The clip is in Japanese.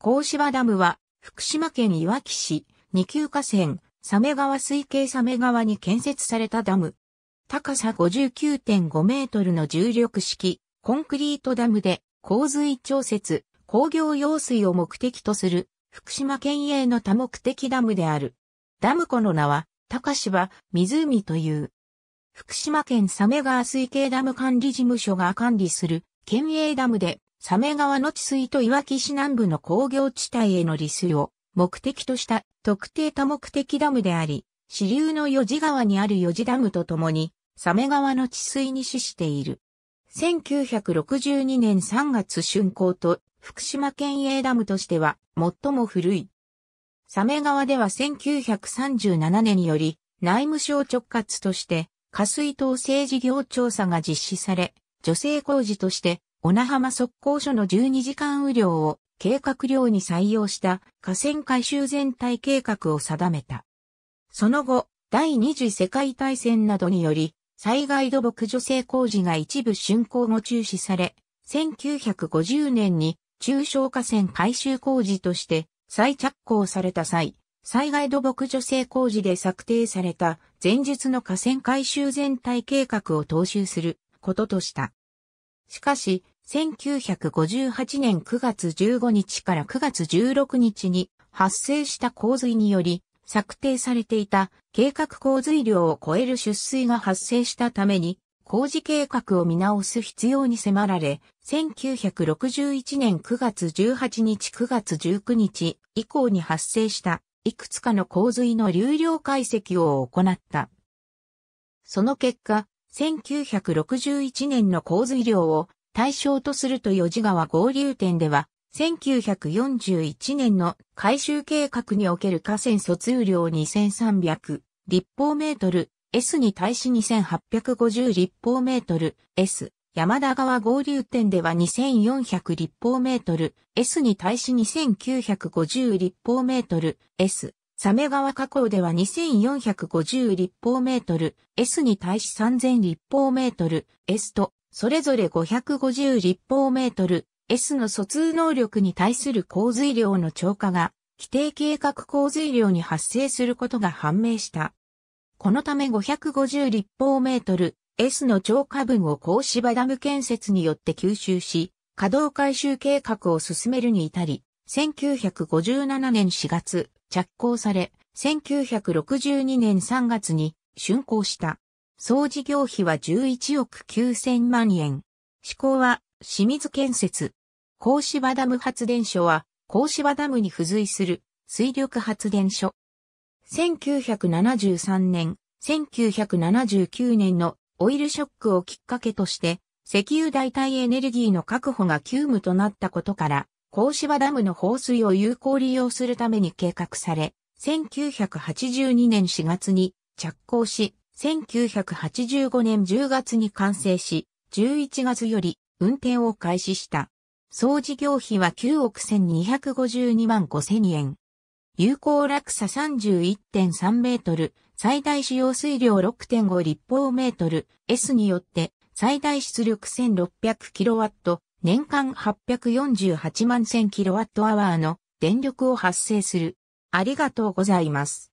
甲芝ダムは、福島県いわき市、二級河川、サメ川水系サメ川に建設されたダム。高さ59.5メートルの重力式、コンクリートダムで、洪水調節、工業用水を目的とする、福島県営の多目的ダムである。ダム湖の名は、高芝湖という。福島県サメ川水系ダム管理事務所が管理する県営ダムでサメ川の治水といわき市南部の工業地帯への利水を目的とした特定多目的ダムであり、支流の四字川にある四字ダムとともに、サメ川の治水に死している。1962年3月竣工と福島県営ダムとしては最も古い。サメ川では1937年により内務省直轄として下水統制事業調査が実施され、女性工事として小名浜速攻所の12時間雨量を計画量に採用した河川改修全体計画を定めた。その後、第二次世界大戦などにより、災害土木助成工事が一部竣工後中止され、1950年に中小河川改修工事として再着工された際、災害土木助成工事で策定された前述の河川改修全体計画を踏襲することとした。しかし、1958年9月15日から9月16日に発生した洪水により、策定されていた計画洪水量を超える出水が発生したために、工事計画を見直す必要に迫られ、1961年9月18日9月19日以降に発生したいくつかの洪水の流量解析を行った。その結果、1961年の洪水量を対象とすると四字川合流点では、1941年の改修計画における河川疎通量2300立方メートル S に対し2850立方メートル S 山田川合流点では2400立方メートル S に対し2950立方メートル S サメ川河口では2450立方メートル S に対し3000立方メートル S とそれぞれ550立方メートル S の疎通能力に対する洪水量の超過が規定計画洪水量に発生することが判明した。このため550立方メートル S の超過分を甲芝ダム建設によって吸収し、稼働改修計画を進めるに至り、1957年4月着工され、1962年3月に竣工した。総事業費は11億9000万円。施行は清水建設。甲芝ダム発電所は甲芝ダムに付随する水力発電所。1973年、1979年のオイルショックをきっかけとして、石油代替エネルギーの確保が急務となったことから、甲芝ダムの放水を有効利用するために計画され、1982年4月に着工し、1985年10月に完成し、11月より運転を開始した。総事業費は9億1252万5千円。有効落差31.3メートル、最大使用水量6.5立方メートル、S によって最大出力1 6 0 0ット、年間848万1 0 0 0アワーの電力を発生する。ありがとうございます。